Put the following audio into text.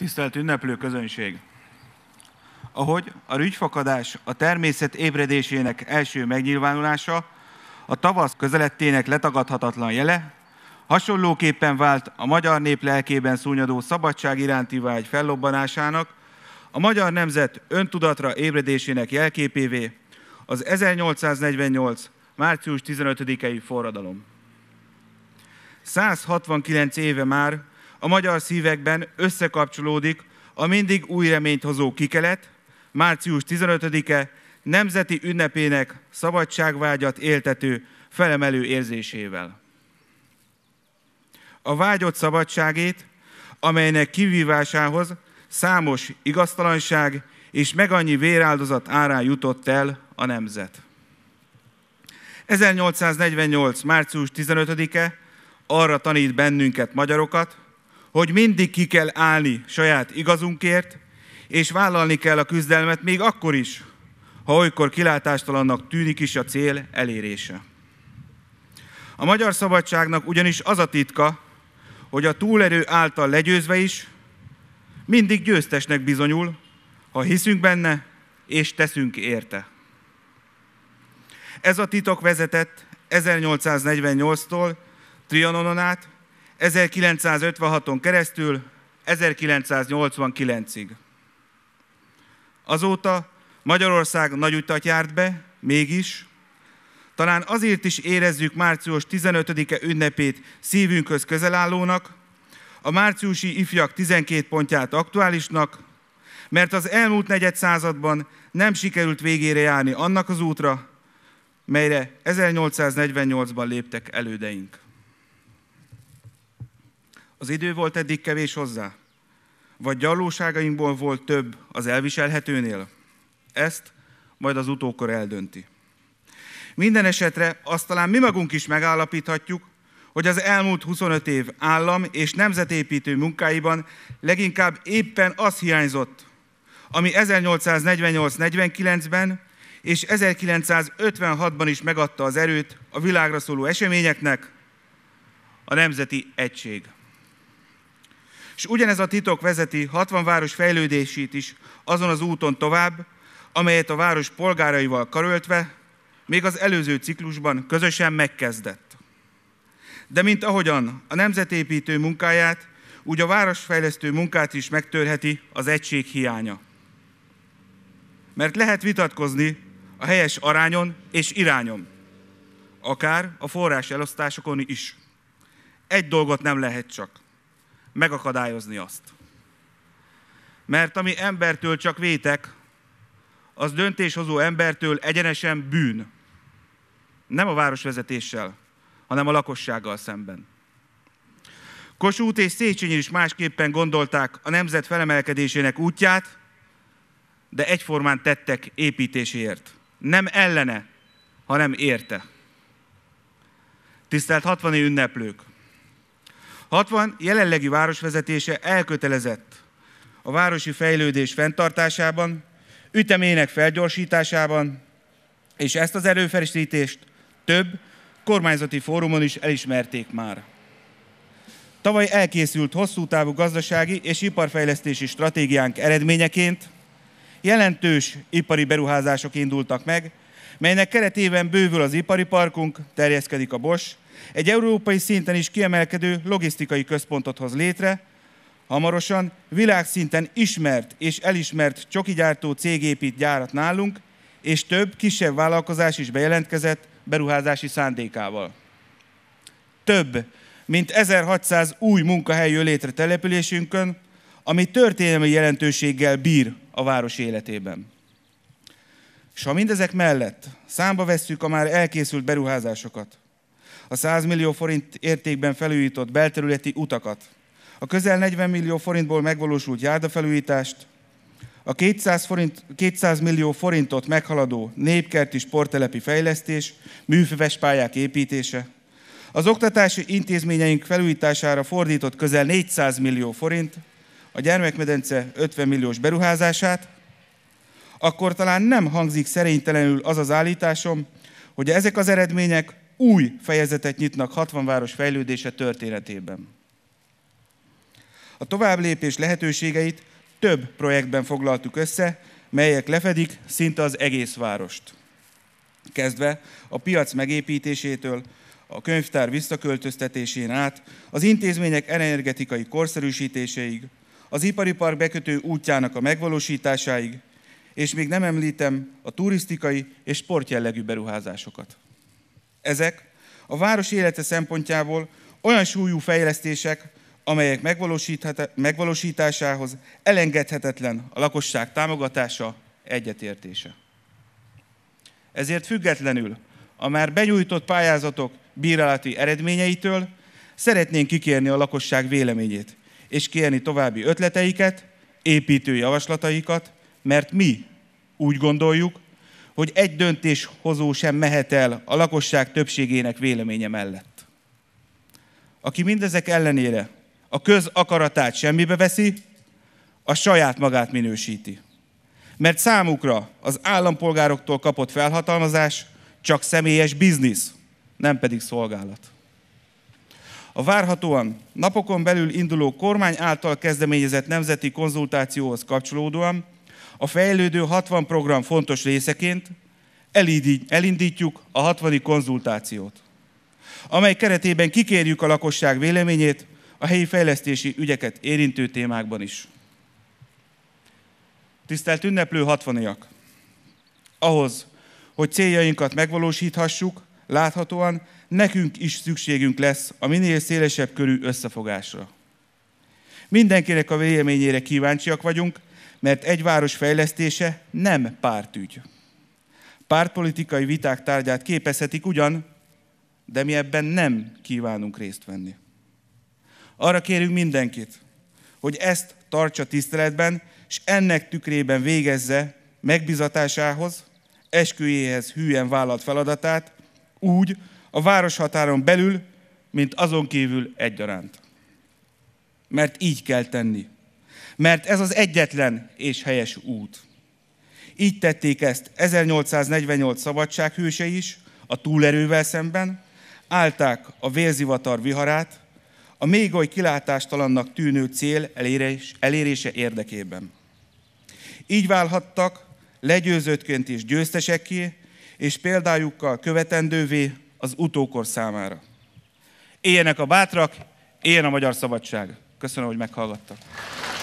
Tisztelt ünneplő közönség! Ahogy a rügyfakadás a természet ébredésének első megnyilvánulása, a tavasz közelettének letagadhatatlan jele, hasonlóképpen vált a magyar nép lelkében szúnyadó szabadság iránti vágy fellobbanásának, a magyar nemzet öntudatra ébredésének jelképévé az 1848. március 15-i forradalom. 169 éve már a magyar szívekben összekapcsolódik a mindig új reményt hozó kikelet, március 15-e nemzeti ünnepének szabadságvágyat éltető, felemelő érzésével. A vágyott szabadságét, amelynek kivívásához számos igaztalanság és megannyi véráldozat árán jutott el a nemzet. 1848. március 15-e arra tanít bennünket magyarokat, hogy mindig ki kell állni saját igazunkért, és vállalni kell a küzdelmet még akkor is, ha olykor kilátástalannak tűnik is a cél elérése. A magyar szabadságnak ugyanis az a titka, hogy a túlerő által legyőzve is mindig győztesnek bizonyul, ha hiszünk benne és teszünk érte. Ez a titok vezetett 1848-tól Trianonon át 1956-on keresztül 1989-ig. Azóta Magyarország nagy utat járt be, mégis. Talán azért is érezzük március 15-e ünnepét szívünkhöz közelállónak, a márciusi ifjak 12 pontját aktuálisnak, mert az elmúlt negyed században nem sikerült végére járni annak az útra, melyre 1848-ban léptek elődeink. Az idő volt eddig kevés hozzá? Vagy gyalóságainkból volt több az elviselhetőnél? Ezt majd az utókor eldönti. Minden esetre azt talán mi magunk is megállapíthatjuk, hogy az elmúlt 25 év állam és nemzetépítő munkáiban leginkább éppen az hiányzott, ami 1848-49-ben és 1956-ban is megadta az erőt a világra szóló eseményeknek, a nemzeti egység. És ugyanez a titok vezeti 60 város fejlődését is azon az úton tovább, amelyet a város polgáraival karöltve még az előző ciklusban közösen megkezdett. De mint ahogyan a nemzetépítő munkáját, úgy a városfejlesztő munkát is megtörheti az egység hiánya. Mert lehet vitatkozni a helyes arányon és irányon, akár a forrás elosztásokon is. Egy dolgot nem lehet csak megakadályozni azt. Mert ami embertől csak vétek, az döntéshozó embertől egyenesen bűn. Nem a városvezetéssel, hanem a lakossággal szemben. Kossuth és Széchenyi is másképpen gondolták a nemzet felemelkedésének útját, de egyformán tettek építéséért. Nem ellene, hanem érte. Tisztelt 60 ünneplők! 60 jelenlegi városvezetése elkötelezett a városi fejlődés fenntartásában, ütemének felgyorsításában, és ezt az erőfeszítést több kormányzati fórumon is elismerték már. Tavaly elkészült hosszú távú gazdasági és iparfejlesztési stratégiánk eredményeként jelentős ipari beruházások indultak meg, melynek keretében bővül az ipari parkunk, terjeszkedik a Bosch, egy európai szinten is kiemelkedő logisztikai központot hoz létre, hamarosan világszinten ismert és elismert csokigyártó cég épít gyárat nálunk, és több kisebb vállalkozás is bejelentkezett beruházási szándékával. Több, mint 1600 új munkahely jön létre településünkön, ami történelmi jelentőséggel bír a város életében. És ha mindezek mellett számba vesszük a már elkészült beruházásokat, a 100 millió forint értékben felújított belterületi utakat, a közel 40 millió forintból megvalósult járdafelújítást, a 200, forint, 200 millió forintot meghaladó népkerti sporttelepi fejlesztés, műfüves pályák építése, az oktatási intézményeink felújítására fordított közel 400 millió forint, a gyermekmedence 50 milliós beruházását, akkor talán nem hangzik szerénytelenül az az állításom, hogy ezek az eredmények új fejezetet nyitnak 60 város fejlődése történetében. A tovább lépés lehetőségeit több projektben foglaltuk össze, melyek lefedik szinte az egész várost. Kezdve a piac megépítésétől, a könyvtár visszaköltöztetésén át, az intézmények energetikai korszerűsítéséig, az ipari park bekötő útjának a megvalósításáig, és még nem említem a turisztikai és sportjellegű beruházásokat. Ezek a város élete szempontjából olyan súlyú fejlesztések, amelyek megvalósításához elengedhetetlen a lakosság támogatása, egyetértése. Ezért függetlenül a már benyújtott pályázatok bírálati eredményeitől szeretnénk kikérni a lakosság véleményét, és kérni további ötleteiket, építő javaslataikat, mert mi úgy gondoljuk, hogy egy döntéshozó sem mehet el a lakosság többségének véleménye mellett. Aki mindezek ellenére a köz akaratát semmibe veszi, a saját magát minősíti. Mert számukra az állampolgároktól kapott felhatalmazás csak személyes biznisz, nem pedig szolgálat. A várhatóan napokon belül induló kormány által kezdeményezett nemzeti konzultációhoz kapcsolódóan a fejlődő 60 program fontos részeként elindítjuk a 60. konzultációt, amely keretében kikérjük a lakosság véleményét a helyi fejlesztési ügyeket érintő témákban is. Tisztelt ünneplő 60-iak! Ahhoz, hogy céljainkat megvalósíthassuk, láthatóan nekünk is szükségünk lesz a minél szélesebb körű összefogásra. Mindenkinek a véleményére kíváncsiak vagyunk, mert egy város fejlesztése nem pártügy. Pártpolitikai viták tárgyát képezhetik ugyan, de mi ebben nem kívánunk részt venni. Arra kérünk mindenkit, hogy ezt tartsa tiszteletben, és ennek tükrében végezze megbizatásához, esküjéhez hűen vállalt feladatát, úgy a városhatáron belül, mint azon kívül egyaránt. Mert így kell tenni mert ez az egyetlen és helyes út. Így tették ezt 1848 szabadsághőse is, a túlerővel szemben, állták a vérzivatar viharát, a még oly kilátástalannak tűnő cél elérés, elérése érdekében. Így válhattak legyőzöttként is győztesekké, és példájukkal követendővé az utókor számára. Éljenek a bátrak, éljen a magyar szabadság! Köszönöm, hogy meghallgattak.